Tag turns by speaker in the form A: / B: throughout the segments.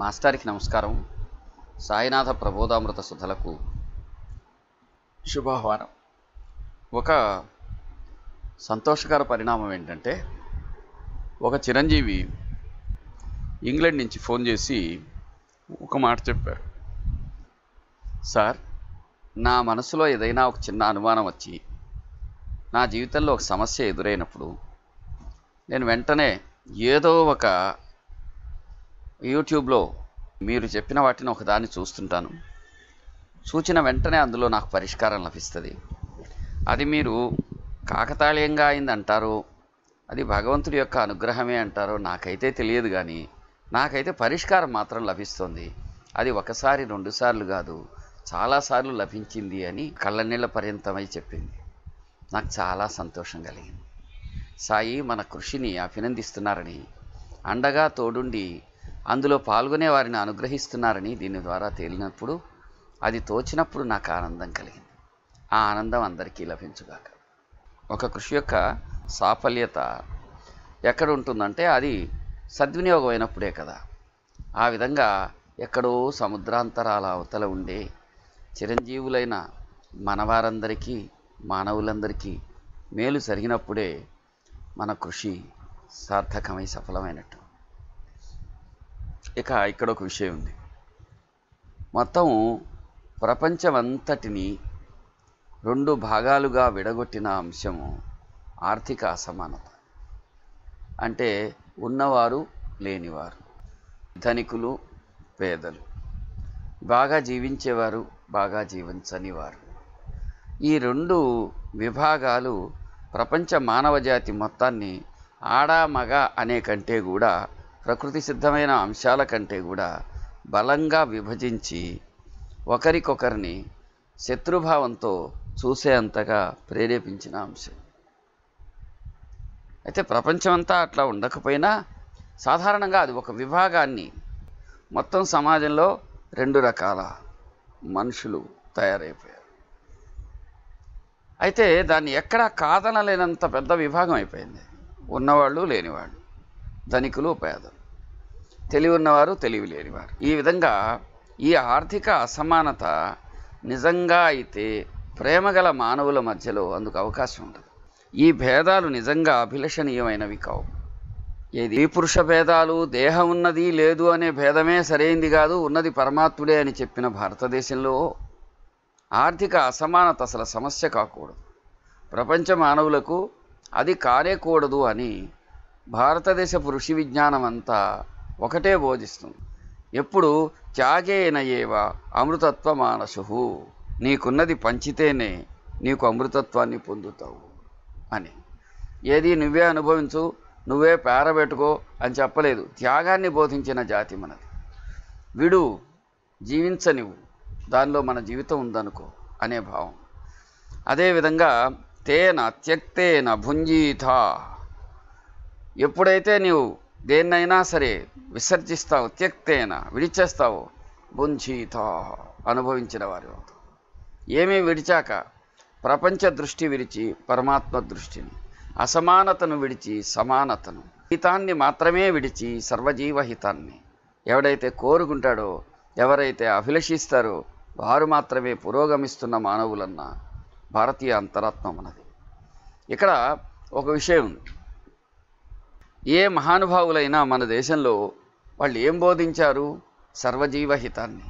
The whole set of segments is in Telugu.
A: మాస్టారికి నమస్కారం సాయినాథ ప్రబోధామృత సుధలకు శుభాహ్వానం ఒక సంతోషకర పరిణామం ఏంటంటే ఒక చిరంజీవి ఇంగ్లాండ్ నుంచి ఫోన్ చేసి ఒక మాట చెప్పారు సార్ నా మనసులో ఏదైనా ఒక చిన్న అనుమానం వచ్చి నా జీవితంలో ఒక సమస్య ఎదురైనప్పుడు నేను వెంటనే ఏదో ఒక యూట్యూబ్లో మీరు చెప్పిన వాటిని ఒకదాన్ని చూస్తుంటాను సూచన వెంటనే అందులో నాకు పరిష్కారం లభిస్తుంది అది మీరు కాకతాళీయంగా అయింది అంటారు అది భగవంతుడి యొక్క అనుగ్రహమే అంటారో నాకైతే తెలియదు కానీ నాకైతే పరిష్కారం మాత్రం లభిస్తుంది అది ఒకసారి రెండుసార్లు కాదు చాలాసార్లు లభించింది అని కళ్ళనీళ్ళ పర్యంతమై చెప్పింది నాకు చాలా సంతోషం కలిగింది సాయి మన కృషిని అభినందిస్తున్నారని అండగా తోడుండి అందులో పాల్గొనే వారిని అనుగ్రహిస్తున్నారని దీని ద్వారా తేలినప్పుడు అది తోచినప్పుడు నాకు ఆనందం కలిగింది ఆ ఆనందం అందరికీ లభించుగాక ఒక కృషి యొక్క సాఫల్యత ఎక్కడ ఉంటుందంటే అది సద్వినియోగం అయినప్పుడే కదా ఆ విధంగా ఎక్కడో సముద్రాంతరాల అవతల ఉండే చిరంజీవులైన మనవారందరికీ మానవులందరికీ మేలు జరిగినప్పుడే మన కృషి సార్థకమై సఫలమైనట్టు ఇక ఇక్కడ ఒక విషయం ఉంది మొత్తం ప్రపంచమంతటిని రెండు భాగాలుగా విడగొట్టిన అంశము ఆర్థిక అసమానత అంటే ఉన్నవారు లేనివారు ధనికులు పేదలు బాగా జీవించేవారు బాగా జీవించని వారు ఈ రెండు విభాగాలు ప్రపంచ మానవజాతి మొత్తాన్ని ఆడా మగ అనే కంటే కూడా ప్రకృతి సిద్ధమైన అంశాల కంటే కూడా బలంగా విభజించి ఒకరికొకరిని శత్రుభావంతో చూసేంతగా ప్రేరేపించిన అంశం అయితే ప్రపంచమంతా అట్లా ఉండకపోయినా సాధారణంగా అది ఒక విభాగాన్ని మొత్తం సమాజంలో రెండు రకాల మనుషులు తయారైపోయారు అయితే దాన్ని ఎక్కడా కాదనలేనంత పెద్ద విభాగం అయిపోయింది ఉన్నవాళ్ళు లేనివాళ్ళు ధనికులు పేదలు తెలివి ఉన్నవారు తెలివి లేనివారు ఈ విధంగా ఈ ఆర్థిక అసమానత నిజంగా అయితే ప్రేమగల మానవుల మధ్యలో అందుకు అవకాశం ఉండదు ఈ భేదాలు నిజంగా అభిలషణీయమైనవి కావు ఏది ఈ పురుష భేదాలు దేహం ఉన్నది లేదు అనే భేదమే సరైంది కాదు ఉన్నది పరమాత్ముడే అని చెప్పిన భారతదేశంలో ఆర్థిక అసమానత అసలు సమస్య కాకూడదు ప్రపంచ మానవులకు అది కానేకూడదు అని భారతదేశపు ఋషి విజ్ఞానం అంతా ఒకటే బోధిస్తుంది ఎప్పుడు త్యాగేన ఏవ అమృతత్వ మానసు నీకున్నది పంచితేనే నీకు అమృతత్వాన్ని పొందుతావు అని ఏది నువ్వే అనుభవించు నువ్వే పేరబెట్టుకో అని చెప్పలేదు త్యాగాన్ని బోధించిన జాతి మనది విడు జీవించనివు దానిలో మన జీవితం ఉందనుకో అనే భావం అదేవిధంగా తేన త్యక్తేన భుంజీథా ఎప్పుడైతే నీవు దేన్నైనా సరే విసర్జిస్తావు త్యక్తేన విడిచేస్తావు బుంఛీత అనుభవించిన వారి ఏమీ విడిచాక ప్రపంచ దృష్టి విడిచి పరమాత్మ దృష్టిని అసమానతను విడిచి సమానతను హితాన్ని మాత్రమే విడిచి సర్వజీవహితాన్ని ఎవడైతే కోరుకుంటాడో ఎవరైతే అభిలషిస్తారో వారు మాత్రమే పురోగమిస్తున్న మానవులన్న భారతీయ అంతరాత్మ మనది ఇక్కడ ఒక విషయం ఉంది ఏ మహానుభావులైనా మన దేశంలో వాళ్ళు ఏం బోధించారు సర్వజీవహితాన్ని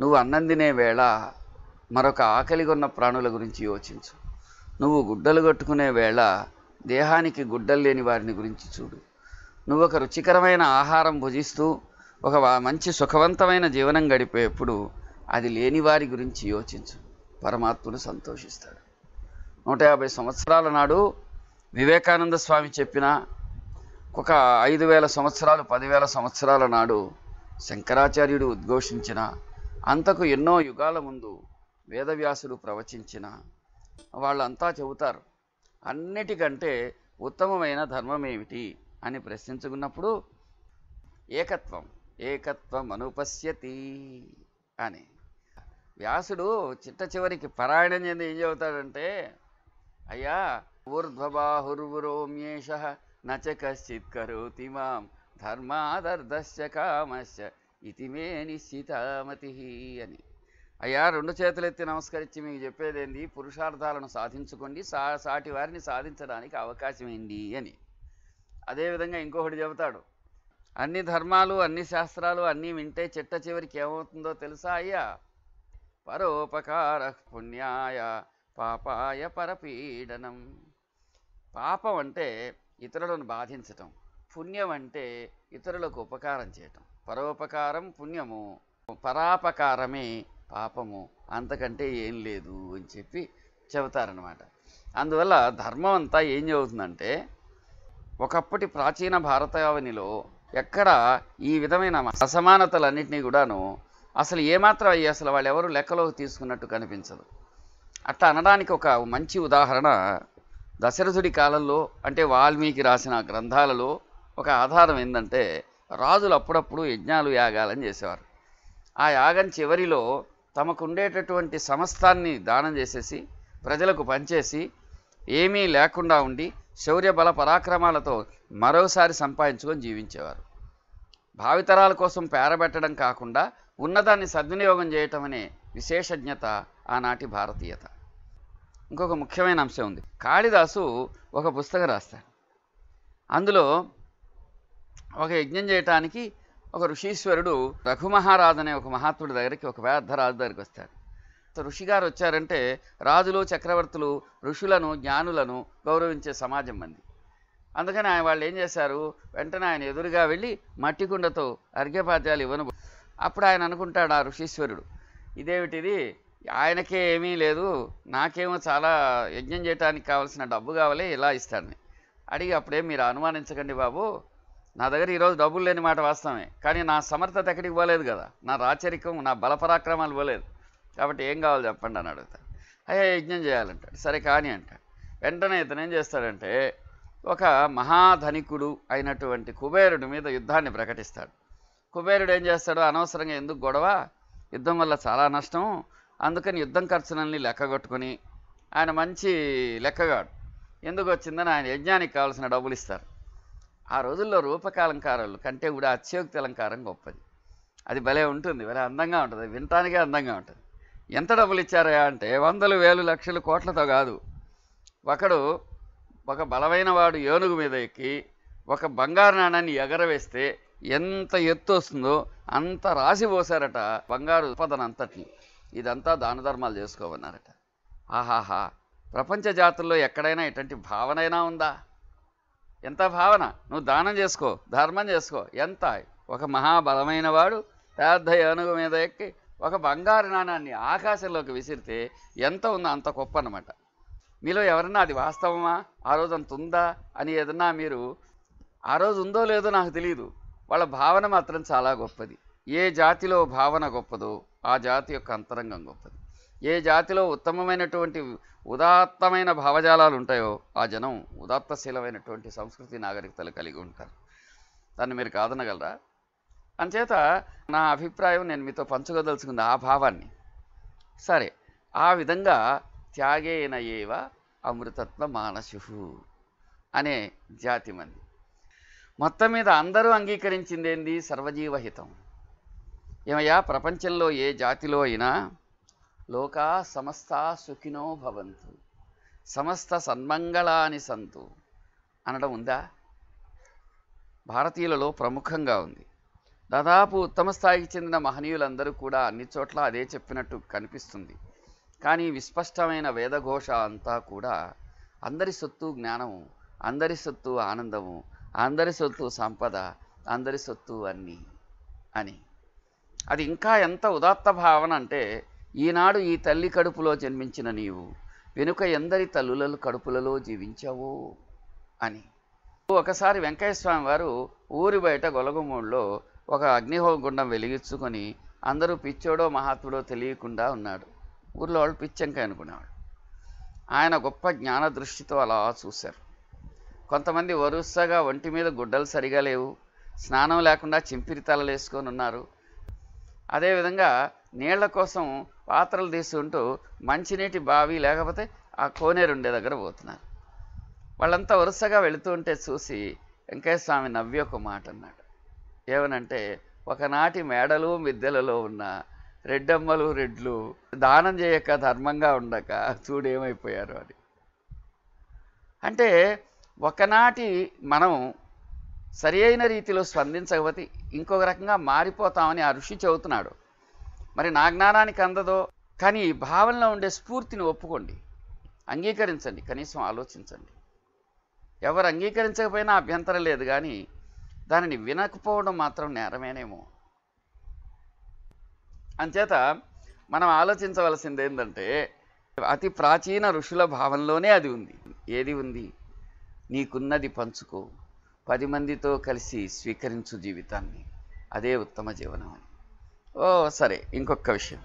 A: నువ్వు అన్నం తినే వేళ మరొక ఆకలిగా ఉన్న ప్రాణుల గురించి యోచించు నువ్వు గుడ్డలు కట్టుకునే వేళ దేహానికి గుడ్డలు లేని వారిని గురించి చూడు నువ్వు ఒక రుచికరమైన ఆహారం భుజిస్తూ ఒక మంచి సుఖవంతమైన జీవనం గడిపేప్పుడు అది లేని వారి గురించి యోచించు పరమాత్ముడు సంతోషిస్తాడు నూట యాభై సంవత్సరాల నాడు వివేకానంద స్వామి చెప్పిన ఒక ఐదు వేల సంవత్సరాలు పదివేల సంవత్సరాల నాడు శంకరాచార్యుడు ఉద్ఘోషించిన అంతకు ఎన్నో యుగాల ముందు వేదవ్యాసుడు ప్రవచించిన వాళ్ళంతా చెబుతారు అన్నిటికంటే ఉత్తమమైన ధర్మం ఏమిటి అని ప్రశ్నించుకున్నప్పుడు ఏకత్వం ఏకత్వం అనుపశ్యతి అని వ్యాసుడు చిట్ట చివరికి పరాయణం చెంది ఏం చెబుతాడంటే అయ్యా ఊర్ధ్వబాహుర్వురోమ్యేష न కరోతి మాం करोति కామశ ధర్మాదర్ధశ్చ కామశ్చ ఇది మే నిశ్చితమతి అని అయ్యా రెండు చేతులెత్తి నమస్కరించి మీకు చెప్పేదేంది పురుషార్థాలను సాధించుకోండి సా సాటి వారిని సాధించడానికి అవకాశం ఏంటి అని అదేవిధంగా ఇంకొకటి చెబుతాడు అన్ని ధర్మాలు అన్ని శాస్త్రాలు అన్నీ వింటే చిట్ట చివరికి ఏమవుతుందో తెలుసా అయ్యా పరోపకార పుణ్యాయ పాపాయ పరపీడనం పాపం అంటే ఇతరులను బాధించటం పుణ్యం అంటే ఇతరులకు ఉపకారం చేయటం పరోపకారం పుణ్యము పరాపకారమే పాపము అంతకంటే ఏం లేదు అని చెప్పి చెబుతారనమాట అందువల్ల ధర్మం అంతా ఏం చదువుతుందంటే ఒకప్పటి ప్రాచీన భారతావనిలో ఎక్కడ ఈ విధమైన అసమానతలన్నింటినీ కూడాను అసలు ఏమాత్రం అయ్యి అసలు వాళ్ళు ఎవరు లెక్కలోకి తీసుకున్నట్టు కనిపించదు అట్లా అనడానికి ఒక మంచి ఉదాహరణ దశరథుడి కాలంలో అంటే వాల్మీకి రాసిన గ్రంథాలలో ఒక ఆధారం ఏంటంటే రాజులు అప్పుడప్పుడు యజ్ఞాలు యాగాలని చేసేవారు ఆ యాగం చివరిలో తమకుండేటటువంటి సమస్తాన్ని దానం చేసేసి ప్రజలకు పంచేసి ఏమీ లేకుండా ఉండి శౌర్య బల పరాక్రమాలతో మరోసారి సంపాదించుకొని జీవించేవారు భావితరాల కోసం పేరబెట్టడం కాకుండా ఉన్నదాన్ని సద్వినియోగం చేయటం అనే విశేషజ్ఞత ఆనాటి భారతీయత ఇంకొక ముఖ్యమైన అంశం ఉంది కాళిదాసు ఒక పుస్తకం రాస్తాడు అందులో ఒక యజ్ఞం చేయటానికి ఒక ఋషీశ్వరుడు రఘుమహారాజు అనే ఒక మహాత్ముడి దగ్గరికి ఒక వేద్ద రాజు దగ్గరికి వస్తాడు ఋషిగారు వచ్చారంటే రాజులు చక్రవర్తులు ఋషులను జ్ఞానులను గౌరవించే సమాజం మంది అందుకని ఆయన వాళ్ళు ఏం చేశారు వెంటనే ఆయన ఎదురుగా వెళ్ళి మట్టి కుండతో అర్ఘ్యపాద్యాలు ఇవ్వను అప్పుడు ఆయన అనుకుంటాడు ఆ ఋషీశ్వరుడు ఇదేమిటిది ఆయనకే ఏమీ లేదు నాకేమో చాలా యజ్ఞం చేయడానికి కావాల్సిన డబ్బు కావాలి ఇలా ఇస్తాడని అడిగి అప్పుడే మీరు అనుమానించకండి బాబు నా దగ్గర ఈరోజు డబ్బులు లేని మాట వాస్తవమే కానీ నా సమర్థత ఎక్కడికి పోలేదు కదా నా రాచరికం నా బలపరాక్రమాలు పోలేదు కాబట్టి ఏం కావాలి చెప్పండి అని అడుగుతాను అయ్యా యజ్ఞం చేయాలంటాడు సరే కానీ అంట వెంటనే ఇతను ఏం చేస్తాడంటే ఒక మహాధనికుడు అయినటువంటి కుబేరుడి మీద యుద్ధాన్ని ప్రకటిస్తాడు కుబేరుడు ఏం చేస్తాడు అనవసరంగా ఎందుకు గొడవ యుద్ధం వల్ల చాలా నష్టం అందుకని యుద్ధం ఖర్చులన్నీ లెక్కగొట్టుకుని ఆయన మంచి లెక్కగాడు ఎందుకు వచ్చిందని ఆయన యజ్ఞానికి కావాల్సిన డబ్బులు ఇస్తారు ఆ రోజుల్లో రూపకాలంకారాలు కంటే కూడా అత్యోక్తి అలంకారం గొప్పది అది భలే ఉంటుంది భలే అందంగా ఉంటుంది వినటానికే అందంగా ఉంటుంది ఎంత డబ్బులు ఇచ్చారా అంటే వందలు వేలు లక్షలు కోట్లతో కాదు ఒకడు ఒక బలమైన వాడు ఏనుగు మీద ఎక్కి ఒక బంగారు నాణాన్ని ఎగరవేస్తే ఎంత ఎత్తు వస్తుందో అంత రాసి పోసారట బంగారు ఉత్పాదన అంతటిని ఇదంతా దాన ధర్మాలు చేసుకోమన్నారట ఆహాహా ప్రపంచ జాతుల్లో ఎక్కడైనా ఇటువంటి భావనైనా ఉందా ఎంత భావన నువ్వు దానం చేసుకో ధర్మం చేసుకో ఎంత ఒక మహాబలమైన వాడు పెద్ద ఏనుగు మీద ఎక్కి ఒక బంగారు నాణాన్ని ఆకాశంలోకి విసిరితే ఎంత ఉందో అంత గొప్ప అనమాట మీలో ఎవరన్నా అది వాస్తవమా ఆ రోజు అంత ఉందా అని ఏదన్నా మీరు ఆ రోజు ఉందో లేదో నాకు తెలియదు వాళ్ళ భావన మాత్రం చాలా గొప్పది ఏ జాతిలో భావన గొప్పదో ఆ జాతి యొక్క అంతరంగం గొప్పది ఏ జాతిలో ఉత్తమమైనటువంటి ఉదాత్తమైన భావజాలాలు ఉంటాయో ఆ జనం ఉదాత్తశీలమైనటువంటి సంస్కృతి నాగరికతలు కలిగి ఉంటారు దాన్ని మీరు కాదనగలరా అంచేత నా అభిప్రాయం నేను మీతో పంచుకోదలుచుకుంది ఆ భావాన్ని సరే ఆ విధంగా త్యాగేన ఏవ అమృతత్వ మానసు అనే జాతి మంది మొత్తం మీద అందరూ అంగీకరించిందేంది సర్వజీవహితం ఏమయ్యా ప్రపంచంలో ఏ జాతిలో అయినా లోకా సమస్త సుఖినో భవంతు సమస్త సన్మంగళాని సంతు అనడం ఉందా భారతీయులలో ప్రముఖంగా ఉంది దాదాపు ఉత్తమ స్థాయికి చెందిన మహనీయులందరూ కూడా అన్ని చోట్ల అదే చెప్పినట్టు కనిపిస్తుంది కానీ విస్పష్టమైన వేదఘోష అంతా కూడా అందరి సొత్తు జ్ఞానము అందరి సొత్తు ఆనందము అందరి సొత్తు సంపద అందరి సొత్తు అన్నీ అని అది ఇంకా ఎంత ఉదాత్త భావన అంటే ఈనాడు ఈ తల్లి కడుపులో జన్మించిన నీవు వెనుక ఎందరి తల్లులలు కడుపులలో జీవించావు అని ఒకసారి స్వామి వారు ఊరి బయట గొలగమూడిలో ఒక అగ్నిహోగుండం వెలిగించుకొని అందరూ పిచ్చోడో మహాత్ముడో తెలియకుండా ఉన్నాడు ఊర్లో వాళ్ళు పిచ్చంక అనుకునేవాడు ఆయన గొప్ప జ్ఞాన దృష్టితో అలా చూశారు కొంతమంది వరుసగా ఒంటి మీద గుడ్డలు సరిగా లేవు స్నానం లేకుండా చింపిరి తలలేసుకొని ఉన్నారు అదేవిధంగా నీళ్ల కోసం పాత్రలు తీసుకుంటూ మంచినీటి బావి లేకపోతే ఆ కోనేరు ఉండే దగ్గర పోతున్నారు వాళ్ళంతా వరుసగా వెళుతూ ఉంటే చూసి స్వామి నవ్వి ఒక మాట అన్నాడు ఏమనంటే ఒకనాటి మేడలు మిద్దెలలో ఉన్న రెడ్డమ్మలు రెడ్లు దానం చేయక ధర్మంగా ఉండక చూడేమైపోయారు అని అంటే ఒకనాటి మనం సరి అయిన రీతిలో స్పందించకపోతే ఇంకొక రకంగా మారిపోతామని ఆ ఋషి చెబుతున్నాడు మరి నా జ్ఞానానికి అందదో కానీ భావనలో ఉండే స్ఫూర్తిని ఒప్పుకోండి అంగీకరించండి కనీసం ఆలోచించండి ఎవరు అంగీకరించకపోయినా అభ్యంతరం లేదు కానీ దానిని వినకపోవడం మాత్రం నేరమేనేమో అంచేత మనం ఆలోచించవలసింది ఏంటంటే అతి ప్రాచీన ఋషుల భావంలోనే అది ఉంది ఏది ఉంది నీకున్నది పంచుకో పది మందితో కలిసి స్వీకరించు జీవితాన్ని అదే ఉత్తమ జీవనం అని ఓ సరే ఇంకొక విషయం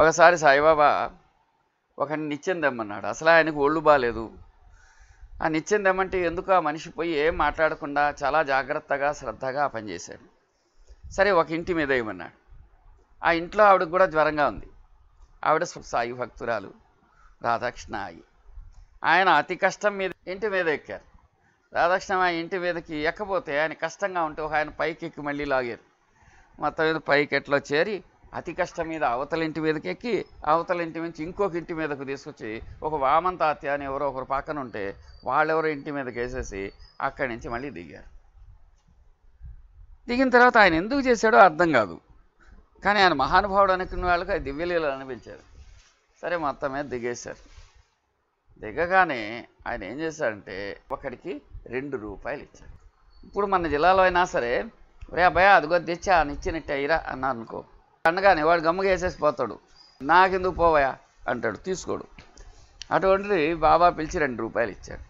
A: ఒకసారి సాయిబాబా ఒక నిత్యం దమ్మన్నాడు అసలు ఆయనకు ఒళ్ళు బాగాలేదు ఆ నిత్యం దమ్మంటే ఎందుకు ఆ మనిషి పోయి ఏం మాట్లాడకుండా చాలా జాగ్రత్తగా శ్రద్ధగా ఆ పనిచేశాడు సరే ఒక ఇంటి మీద ఇవ్వమన్నాడు ఆ ఇంట్లో ఆవిడకు కూడా జ్వరంగా ఉంది ఆవిడ సాయి భక్తురాలు రాధాకృష్ణ ఆయన అతి కష్టం మీద ఇంటి మీద ఎక్కారు రాధాకృష్ణ ఇంటి మీదకి ఎక్కపోతే ఆయన కష్టంగా ఉంటే ఒక ఆయన పైకి ఎక్కి మళ్ళీ లాగారు మొత్తం మీద పైకి ఎట్లా చేరి అతి కష్టం మీద అవతల ఇంటి మీదకి ఎక్కి అవతల ఇంటి నుంచి ఇంకొక ఇంటి మీదకు తీసుకొచ్చి ఒక వామంతాత్య అని ఎవరో ఒకరు పక్కన ఉంటే వాళ్ళెవరో ఇంటి మీదకి వేసేసి అక్కడి నుంచి మళ్ళీ దిగారు దిగిన తర్వాత ఆయన ఎందుకు చేశాడో అర్థం కాదు కానీ ఆయన మహానుభావుడు అనుకున్న వాళ్ళకి అది దివ్యలీలలు అనిపించారు సరే మొత్తం మీద దిగేశారు దిగగానే ఆయన ఏం చేశాడంటే ఒకడికి రెండు రూపాయలు ఇచ్చాడు ఇప్పుడు మన జిల్లాలో అయినా సరే రే అబ్బాయి అదిగో తెచ్చా ఇచ్చినట్టు అయ్యిరా అన్నారు అనుకో అండగానే వాడు గమ్మగా వేసేసి పోతాడు నాకెందుకు పోవాయా అంటాడు తీసుకోడు అటువంటిది బాబా పిలిచి రెండు రూపాయలు ఇచ్చాడు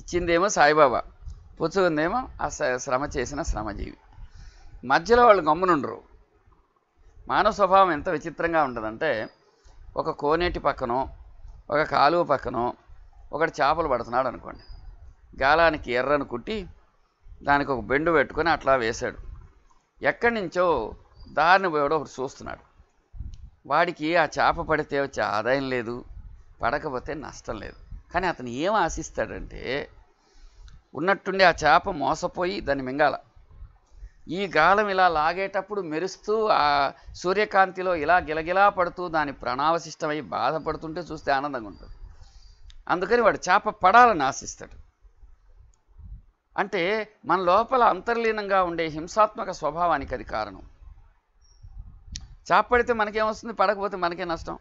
A: ఇచ్చిందేమో సాయిబాబా పుచ్చుకుందేమో ఆ శ్రమ చేసిన శ్రమజీవి మధ్యలో వాళ్ళు గమ్మునుండరు మానవ స్వభావం ఎంత విచిత్రంగా ఉంటుందంటే ఒక కోనేటి పక్కనో ఒక కాలువ పక్కనో ఒకటి చేపలు పడుతున్నాడు అనుకోండి గాలానికి ఎర్రను కుట్టి దానికి ఒక బెండు పెట్టుకొని అట్లా వేశాడు ఎక్కడి నుంచో దారిని పోయాడు ఒకటి చూస్తున్నాడు వాడికి ఆ చేప పడితే వచ్చే ఆదాయం లేదు పడకపోతే నష్టం లేదు కానీ అతను ఏం ఆశిస్తాడంటే ఉన్నట్టుండి ఆ చేప మోసపోయి దాన్ని మింగాల ఈ గాలం ఇలా లాగేటప్పుడు మెరుస్తూ ఆ సూర్యకాంతిలో ఇలా గిలగిలా పడుతూ దాని ప్రాణావశిష్టమై బాధపడుతుంటే చూస్తే ఆనందంగా ఉంటుంది అందుకని వాడు చేప పడాలని ఆశిస్తాడు అంటే మన లోపల అంతర్లీనంగా ఉండే హింసాత్మక స్వభావానికి అది కారణం చేపడితే మనకేమొస్తుంది పడకపోతే మనకే నష్టం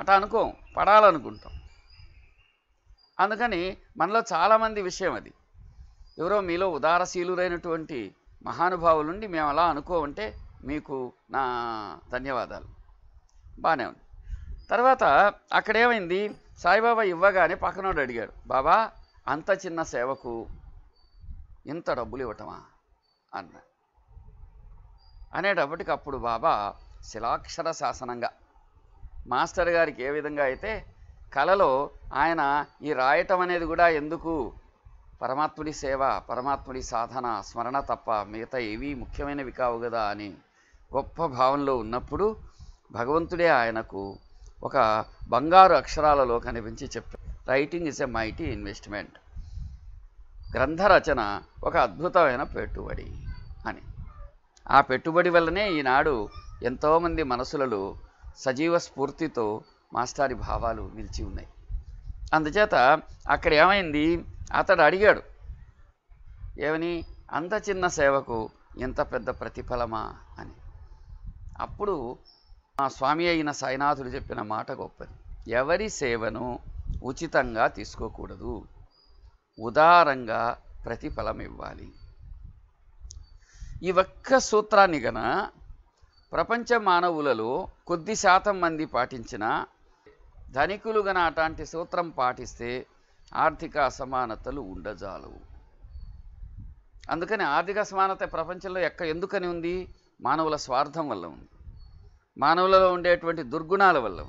A: అట అనుకో పడాలనుకుంటాం అందుకని మనలో చాలామంది విషయం అది ఎవరో మీలో ఉదారశీలురైనటువంటి మహానుభావులు ఉండి మేము అలా అనుకో ఉంటే మీకు నా ధన్యవాదాలు బాగానే ఉంది తర్వాత అక్కడేమైంది సాయిబాబా ఇవ్వగానే పక్కనోడు అడిగాడు బాబా అంత చిన్న సేవకు ఇంత డబ్బులు ఇవ్వటమా అన్న అనేటప్పటికి అప్పుడు బాబా శిలాక్షర శాసనంగా మాస్టర్ గారికి ఏ విధంగా అయితే కళలో ఆయన ఈ రాయటం అనేది కూడా ఎందుకు పరమాత్ముడి సేవ పరమాత్ముడి సాధన స్మరణ తప్ప మిగతా ఏవి ముఖ్యమైనవి కావు కదా అని గొప్ప భావంలో ఉన్నప్పుడు భగవంతుడే ఆయనకు ఒక బంగారు అక్షరాలలో కనిపించి చెప్పారు writing is a mighty investment గ్రంథరచన ఒక అద్భుతమైన పెట్టుబడి అని ఆ పెట్టుబడి వల్లనే ఈనాడు ఎంతోమంది మనసులలో సజీవ స్ఫూర్తితో మాస్టారి భావాలు నిలిచి ఉన్నాయి అందుచేత అక్కడ ఏమైంది అతడు అడిగాడు ఏమని అంత చిన్న సేవకు ఇంత పెద్ద ప్రతిఫలమా అని అప్పుడు మా స్వామి అయిన సాయినాథుడు చెప్పిన మాట గొప్పది ఎవరి సేవను ఉచితంగా తీసుకోకూడదు ఉదారంగా ప్రతిఫలం ఇవ్వాలి ఈ ఒక్క సూత్రాన్ని గన ప్రపంచ మానవులలో కొద్ది శాతం మంది పాటించిన ధనికులు గన అటాంటి సూత్రం పాటిస్తే ఆర్థిక అసమానతలు ఉండజాలవు అందుకని ఆర్థిక అసమానత ప్రపంచంలో ఎక్క ఎందుకని ఉంది మానవుల స్వార్థం వల్ల ఉంది మానవులలో ఉండేటువంటి దుర్గుణాల వల్ల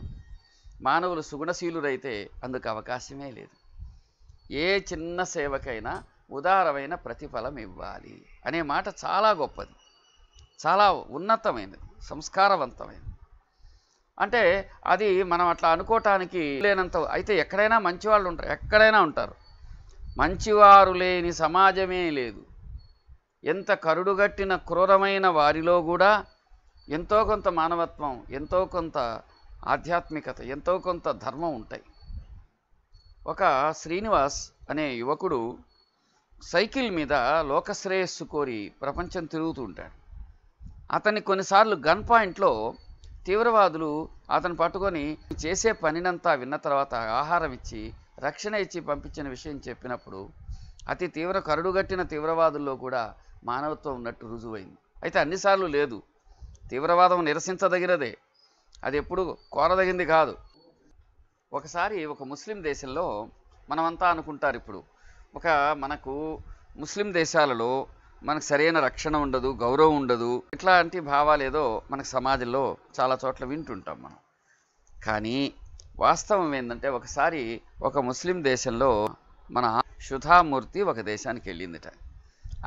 A: మానవులు సుగుణశీలురైతే అందుకు అవకాశమే లేదు ఏ చిన్న సేవకైనా ఉదారమైన ప్రతిఫలం ఇవ్వాలి అనే మాట చాలా గొప్పది చాలా ఉన్నతమైనది సంస్కారవంతమైనది అంటే అది మనం అట్లా అనుకోవటానికి లేనంత అయితే ఎక్కడైనా మంచివాళ్ళు ఉంటారు ఎక్కడైనా ఉంటారు మంచివారు లేని సమాజమే లేదు ఎంత కరుడుగట్టిన క్రూరమైన వారిలో కూడా ఎంతో కొంత మానవత్వం ఎంతో కొంత ఆధ్యాత్మికత ఎంతో కొంత ధర్మం ఉంటాయి ఒక శ్రీనివాస్ అనే యువకుడు సైకిల్ మీద లోకశ్రేయస్సు కోరి ప్రపంచం తిరుగుతూ ఉంటాడు అతన్ని కొన్నిసార్లు గన్ పాయింట్లో తీవ్రవాదులు అతను పట్టుకొని చేసే పనినంతా విన్న తర్వాత ఆహారం ఇచ్చి రక్షణ ఇచ్చి పంపించిన విషయం చెప్పినప్పుడు అతి తీవ్ర కరుడుగట్టిన తీవ్రవాదుల్లో కూడా మానవత్వం ఉన్నట్టు రుజువైంది అయితే అన్నిసార్లు లేదు తీవ్రవాదం నిరసించదగినదే అది ఎప్పుడు కోరదగింది కాదు ఒకసారి ఒక ముస్లిం దేశంలో మనమంతా అనుకుంటారు ఇప్పుడు ఒక మనకు ముస్లిం దేశాలలో మనకు సరైన రక్షణ ఉండదు గౌరవం ఉండదు ఇట్లాంటి భావాలు ఏదో మనకు సమాజంలో చాలా చోట్ల వింటుంటాం మనం కానీ వాస్తవం ఏంటంటే ఒకసారి ఒక ముస్లిం దేశంలో మన సుధామూర్తి ఒక దేశానికి వెళ్ళిందిట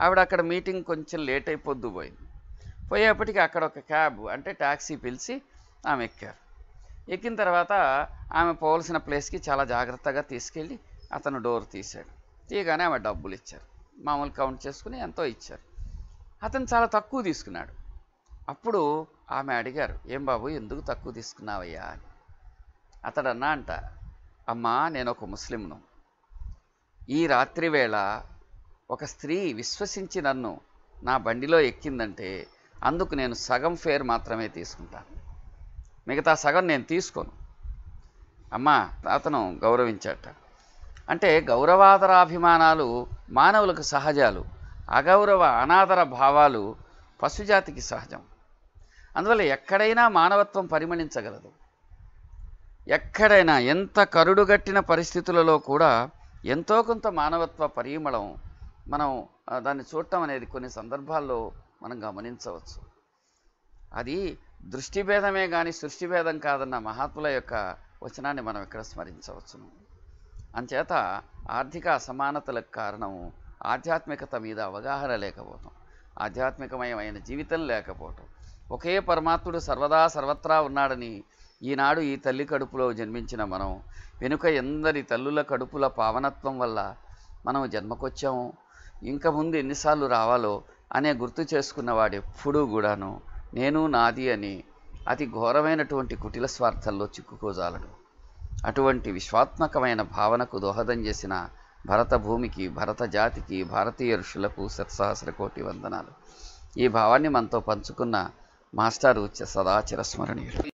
A: ఆవిడ అక్కడ మీటింగ్ కొంచెం లేట్ అయిపోద్దు పోయింది పోయేపటికి అక్కడ ఒక క్యాబ్ అంటే ట్యాక్సీ పిలిచి ఆమె ఎక్కారు ఎక్కిన తర్వాత ఆమె పోవలసిన ప్లేస్కి చాలా జాగ్రత్తగా తీసుకెళ్ళి అతను డోర్ తీశాడు తీయగానే ఆమె డబ్బులు ఇచ్చారు మామూలు కౌంట్ చేసుకుని ఎంతో ఇచ్చారు అతను చాలా తక్కువ తీసుకున్నాడు అప్పుడు ఆమె అడిగారు ఏం బాబు ఎందుకు తక్కువ తీసుకున్నావయ్యా అని అతడు అన్నా అంట అమ్మా నేను ఒక ముస్లింను ఈ రాత్రి వేళ ఒక స్త్రీ విశ్వసించి నన్ను నా బండిలో ఎక్కిందంటే అందుకు నేను సగం ఫేర్ మాత్రమే తీసుకుంటాను మిగతా సగం నేను తీసుకోను అమ్మ అతను గౌరవించాట అంటే గౌరవాదరాభిమానాలు మానవులకు సహజాలు అగౌరవ అనాదర భావాలు పశుజాతికి సహజం అందువల్ల ఎక్కడైనా మానవత్వం పరిమళించగలదు ఎక్కడైనా ఎంత కరుడుగట్టిన పరిస్థితులలో కూడా ఎంతో కొంత మానవత్వ పరిమళం మనం దాన్ని చూడటం అనేది కొన్ని సందర్భాల్లో మనం గమనించవచ్చు అది దృష్టి భేదమే కానీ సృష్టి భేదం కాదన్న మహాత్ముల యొక్క వచనాన్ని మనం ఇక్కడ స్మరించవచ్చును అంచేత ఆర్థిక అసమానతలకు కారణము ఆధ్యాత్మికత మీద అవగాహన లేకపోవటం ఆధ్యాత్మికమయమైన జీవితం లేకపోవటం ఒకే పరమాత్ముడు సర్వదా సర్వత్రా ఉన్నాడని ఈనాడు ఈ తల్లి కడుపులో జన్మించిన మనం వెనుక ఎందరి తల్లుల కడుపుల పావనత్వం వల్ల మనం జన్మకొచ్చాము ఇంకా ముందు ఎన్నిసార్లు రావాలో అనే గుర్తు చేసుకున్నవాడు ఎప్పుడూ కూడాను నేను నాది అని అతి ఘోరమైనటువంటి కుటిల స్వార్థంలో చిక్కుకోజాలడు అటువంటి విశ్వాత్మకమైన భావనకు దోహదం చేసిన భరత భూమికి భరత జాతికి భారతీయ ఋషులకు సత్సహస్ర కోటి వందనాలు ఈ భావాన్ని మనతో పంచుకున్న మాస్టారు సదా చిరస్మరణీయుడు